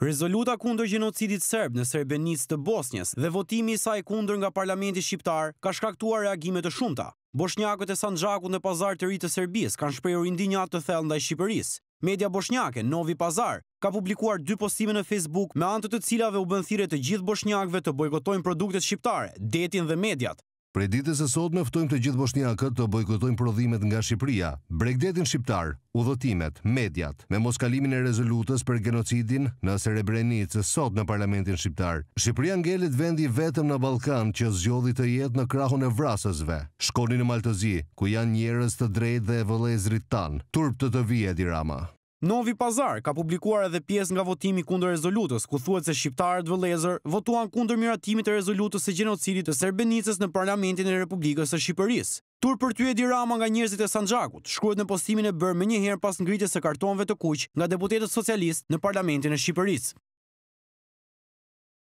Rezoluta kundër gjenocidit sërb në Srebrenicë të Bosnjës dhe votimi i saj kundër nga Parlamenti Shqiptar ka shkaktuar reagime të shumta. Bosnjakët e Sanxhakut në pazar të ri të Serbisë kanë shprehur indinjat të thellë ndaj Shqipërisë. Media bosnjake Novi Pazar ka publikuar dy postime në Facebook me anë të të cilave u bën thirrje të gjithë bosnjakëve të bojkotojnë produktet shqiptare, detin dhe mediat. Prej ditës e sot ftojmë të gjithë boshnjakët të bojkotojmë prodhimet nga Shqipëria, bregdetin shqiptar, udhëtimet, mediat, me moskalimin e rezolutës për genocidin në Serebrenicë sot në parlamentin shqiptar. Shqipëria ngelit vendi vetëm në Balkan që zgjodhi të jetë në krahun e vrasësve. Shkoni në Maltëzi, ku janë njërës të drejt dhe e vëlezrit tanë, turp të të vijet i rama. Novi Pazar ka publikuar edhe pjes nga votimi kundër rezolutës, ku thuet se shqiptarët lezër votuan kundër miratimit e rezolutës e gjenocidit e Serbenicës në Parlamentin e Republikës e Shqipërisë. Tur për ty e dirama nga njerëzit e Sanxakut, shkruet në postimin e bërë me njëherë pas ngritjes e kartonve të kuqë nga deputetet socialist në Parlamentin e Shqipërisë.